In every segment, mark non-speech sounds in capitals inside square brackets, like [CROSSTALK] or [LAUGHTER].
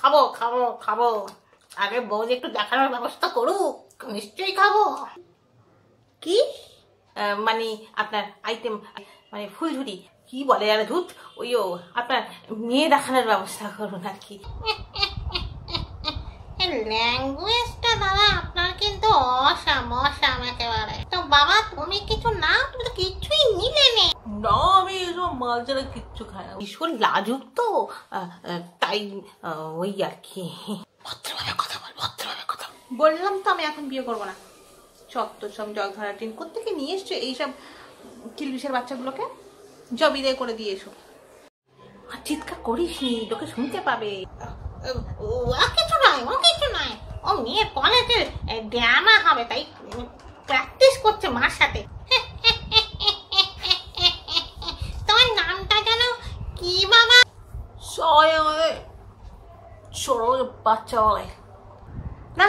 খাবো খাবো খাবো আগে বৌদি একটু দেখানোর ব্যবস্থা করুক নিশ্চয়ই খাবো কি মানে আপনার আইটেম মানে ফুলঝুরি কি বলে আর ধুত ওই ও আপনার মেয়ে দেখানোর ব্যবস্থা করুন আর কি ল্যাঙ্গুয়েজ মাল ছাড়া কিচ্ছু খায় না ভীষণ লাজুক তো তাই ওই আর কি ভদ্রভাবে কথা বল ভদ্রভাবে কথা বললাম তো আমি এখন বিয়ে করবো না সব সব জল ধরা ট্রেন কোথেকে নিয়ে এসছো এইসব কিলবিশের বাচ্চাগুলোকে জবিদে করে দিয়ে এসো আর চিৎকার করিস নি লোকে শুনতে পাবে ও কিছু নয় ও কিছু নয় ও মেয়ে কলেজে ড্রামা হবে তাই প্র্যাকটিস করছে মার সাথে সরল বাচ্চা হয় না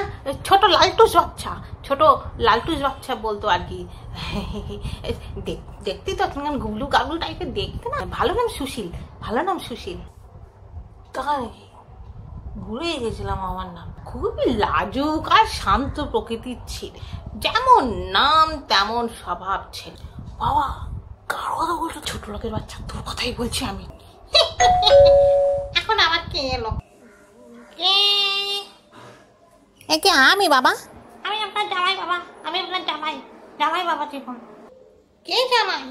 ছোট লালটুস বাচ্চা ছোট লালটুস বাচ্চা বলতো আর কি দেখতে তো এখন গুগলু গাগলু টাইপের দেখতে না ভালো নাম সুশীল ভালো নাম সুশীল তখন ভুলে গেছিলাম আমার নাম খুবই লাজুক আর শান্ত প্রকৃতির ছিল যেমন নাম তেমন স্বভাব ছিল বাবা কারো কথা বলছো ছোট লোকের বাচ্চা তোর কথাই বলছি আমি [LAUGHS] এখন আমার কে এলো একে আমি বাবা আমি আপনার জামাই বাবা আমি আপনার জামাই জামাই বাবা টিপন কে জামাই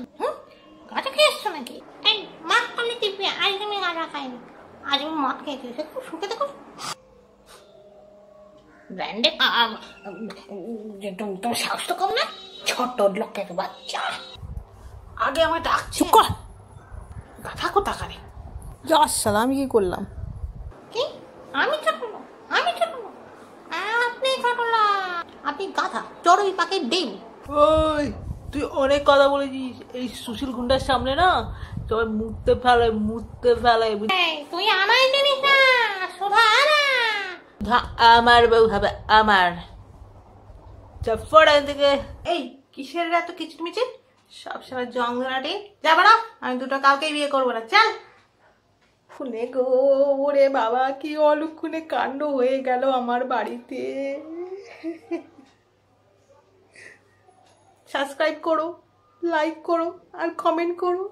গাঁজা খেয়ে এসছো নাকি এই মাছ পালে টিপে আজ আমি গাঁজা খাইনি আজ আমি মদ খেয়েছি সে খুব সুখে দেখো ব্র্যান্ডে তোমার সাহস তো কম না ছোট লোকের বাচ্চা আগে আমার ডাকছি কর গাধা কোথাকারে আমি কি করলাম বড়ই পাখির ডিম ওই তুই অনেক কথা বলেছিস এই সুশীল গুন্ডার সামনে না তোর মুততে ফেলে মুততে ফেলে তুই আমার জিনিস না শোভা আমার বউ হবে আমার চপ্পড়াই থেকে এই কিসের এত কিচিরমিচির সবসময় জঙ্গলাটে যাবো না আমি দুটো কাউকে বিয়ে করবো না চল শুনে গো ওরে বাবা কি অলক্ষণে কাণ্ড হয়ে গেল আমার বাড়িতে সাবস্ক্রাইব করো লাইক করো আর কমেন্ট করো